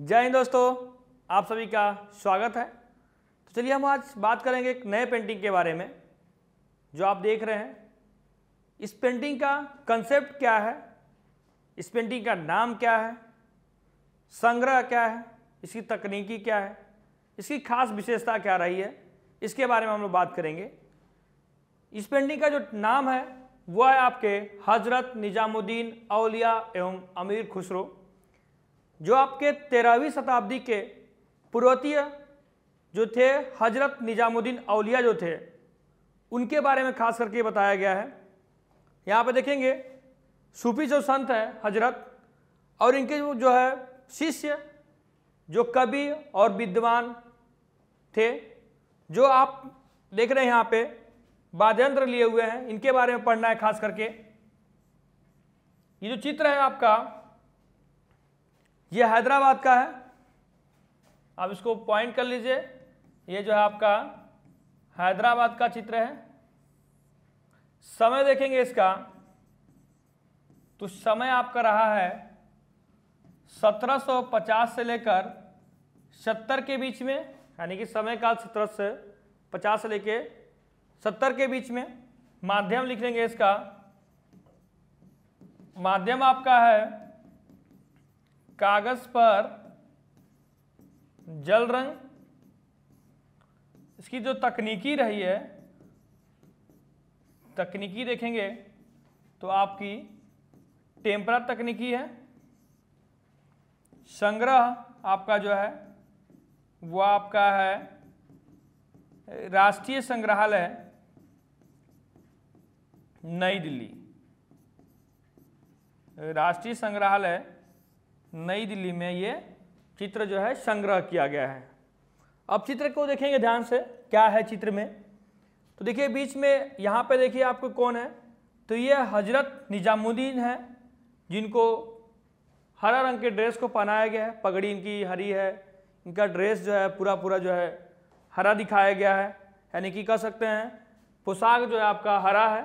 जय हिंद दोस्तों आप सभी का स्वागत है तो चलिए हम आज बात करेंगे एक नए पेंटिंग के बारे में जो आप देख रहे हैं इस पेंटिंग का कंसेप्ट क्या है इस पेंटिंग का नाम क्या है संग्रह क्या है इसकी तकनीकी क्या है इसकी खास विशेषता क्या रही है इसके बारे में हम लोग बात करेंगे इस पेंटिंग का जो नाम है वह है आपके हजरत निजामुद्दीन अलिया एवं अमीर खुसरो जो आपके तेरहवीं शताब्दी के पूर्वतीय जो थे हजरत निजामुद्दीन अलिया जो थे उनके बारे में खास करके बताया गया है यहाँ पर देखेंगे सूफी जो संत है हजरत और इनके जो है शिष्य जो कवि और विद्वान थे जो आप देख रहे हैं यहाँ पे वाद्यंत्र लिए हुए हैं इनके बारे में पढ़ना है खास करके ये जो चित्र है आपका ये हैदराबाद का है आप इसको पॉइंट कर लीजिए ये जो है आपका हैदराबाद का चित्र है समय देखेंगे इसका तो समय आपका रहा है 1750 से लेकर 70 के बीच में यानी कि समय काल सत्रह से पचास से लेके सत्तर के बीच में माध्यम लिख लेंगे इसका माध्यम आपका है कागज पर जल रंग इसकी जो तकनीकी रही है तकनीकी देखेंगे तो आपकी टेम्परा तकनीकी है संग्रह आपका जो है वो आपका है राष्ट्रीय संग्रहालय नई दिल्ली राष्ट्रीय संग्रहालय नई दिल्ली में ये चित्र जो है संग्रह किया गया है अब चित्र को देखेंगे ध्यान से क्या है चित्र में तो देखिए बीच में यहाँ पे देखिए आपको कौन है तो ये हजरत निजामुद्दीन है जिनको हरा रंग के ड्रेस को पहनाया गया है पगड़ी इनकी हरी है इनका ड्रेस जो है पूरा पूरा जो है हरा दिखाया गया है यानी कि कह सकते हैं पोशाक जो है आपका हरा है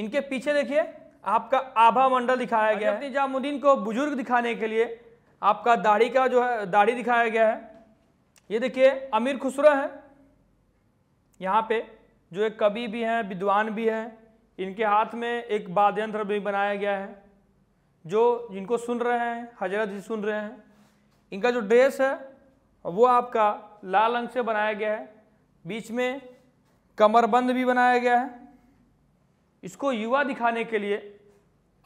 इनके पीछे देखिए आपका आभा मंडल दिखाया गया है निजामुद्दीन को बुजुर्ग दिखाने के लिए आपका दाढ़ी का जो है दाढ़ी दिखाया गया है ये देखिए अमीर खुसरा है यहाँ पे जो एक कवि भी हैं विद्वान भी हैं इनके हाथ में एक वाद्य यंत्र भी बनाया गया है जो जिनको सुन रहे हैं हजरत जी सुन रहे हैं इनका जो ड्रेस है वो आपका लाल रंग से बनाया गया है बीच में कमरबंद भी बनाया गया है इसको युवा दिखाने के लिए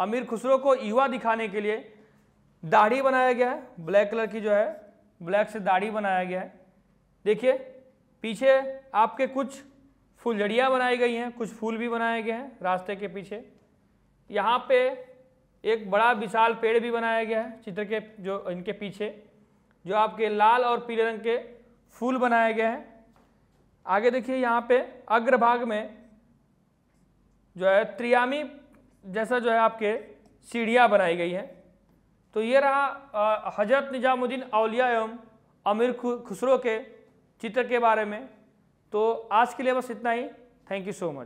अमीर खुसरो को युवा दिखाने के लिए दाढ़ी बनाया गया है ब्लैक कलर की जो है ब्लैक से दाढ़ी बनाया गया है देखिए पीछे आपके कुछ फुलझड़ियाँ बनाई गई हैं कुछ फूल भी बनाए गए हैं रास्ते के पीछे यहाँ पे एक बड़ा विशाल पेड़ भी बनाया गया है चित्र के जो इनके पीछे जो आपके लाल और पीले रंग के फूल बनाए गए हैं आगे देखिए यहाँ पे अग्रभाग में जो है त्रियामी जैसा जो है आपके सीढ़ियाँ बनाई गई हैं तो ये रहा हज़रत निज़ामुद्दीन अलिया एवं अमीर खुसरो के चित्र के बारे में तो आज के लिए बस इतना ही थैंक यू सो मच